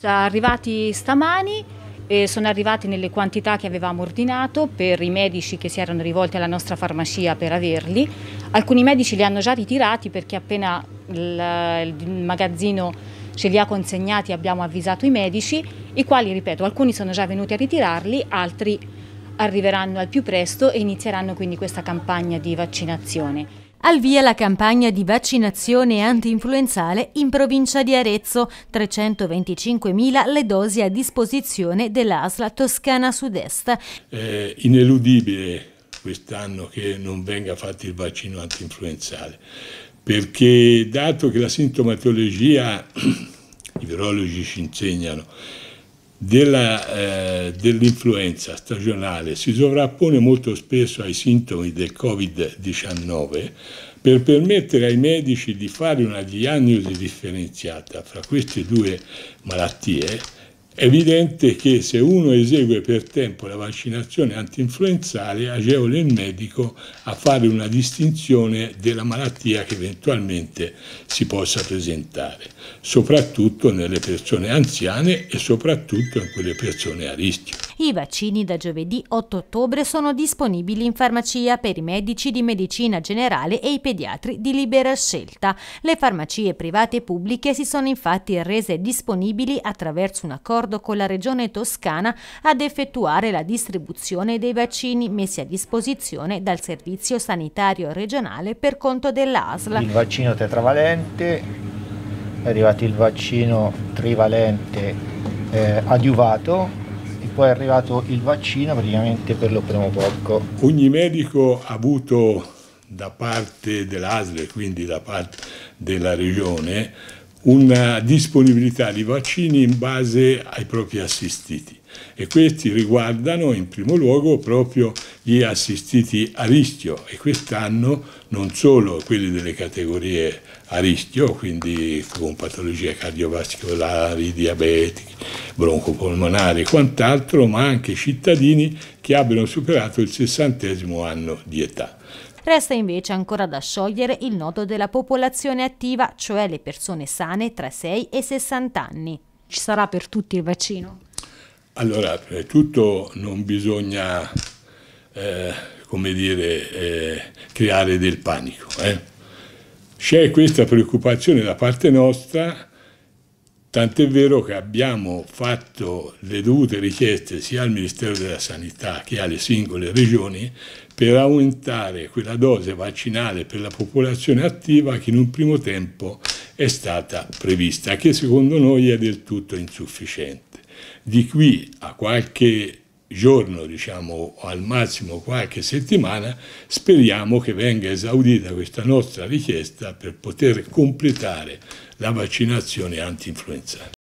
Sono Arrivati stamani e sono arrivati nelle quantità che avevamo ordinato per i medici che si erano rivolti alla nostra farmacia per averli. Alcuni medici li hanno già ritirati perché appena il, il magazzino ce li ha consegnati abbiamo avvisato i medici, i quali, ripeto, alcuni sono già venuti a ritirarli, altri arriveranno al più presto e inizieranno quindi questa campagna di vaccinazione. Al via la campagna di vaccinazione antinfluenzale in provincia di Arezzo, 325.000 le dosi a disposizione dell'ASLA Toscana Sud-Est. È ineludibile quest'anno che non venga fatto il vaccino antinfluenzale, perché dato che la sintomatologia, i virologi ci insegnano, eh, dell'influenza eh, dell stagionale si sovrappone molto spesso ai sintomi del Covid-19 per permettere ai medici di fare una diagnosi differenziata fra queste due malattie è evidente che se uno esegue per tempo la vaccinazione antinfluenzale agevole il medico a fare una distinzione della malattia che eventualmente si possa presentare, soprattutto nelle persone anziane e soprattutto in quelle persone a rischio. I vaccini da giovedì 8 ottobre sono disponibili in farmacia per i medici di medicina generale e i pediatri di libera scelta. Le farmacie private e pubbliche si sono infatti rese disponibili attraverso un accordo con la Regione Toscana ad effettuare la distribuzione dei vaccini messi a disposizione dal Servizio Sanitario Regionale per conto dell'ASL. Il vaccino tetravalente, è arrivato il vaccino trivalente eh, adiuvato poi è arrivato il vaccino praticamente per lo primo porco. Ogni medico ha avuto da parte dell'ASL, quindi da parte della regione, una disponibilità di vaccini in base ai propri assistiti e questi riguardano in primo luogo proprio gli assistiti a rischio e quest'anno non solo quelli delle categorie a rischio, quindi con patologie cardiovascolari, diabetiche, broncopolmonari e quant'altro, ma anche cittadini che abbiano superato il sessantesimo anno di età. Resta invece ancora da sciogliere il nodo della popolazione attiva, cioè le persone sane tra 6 e 60 anni. Ci sarà per tutti il vaccino? Allora, prima di tutto non bisogna, eh, come dire, eh, creare del panico. Eh. C'è questa preoccupazione da parte nostra Tant'è vero che abbiamo fatto le dovute richieste sia al Ministero della Sanità che alle singole regioni per aumentare quella dose vaccinale per la popolazione attiva che in un primo tempo è stata prevista, che secondo noi è del tutto insufficiente. Di qui a qualche giorno, diciamo al massimo qualche settimana, speriamo che venga esaudita questa nostra richiesta per poter completare la vaccinazione anti-influenzale.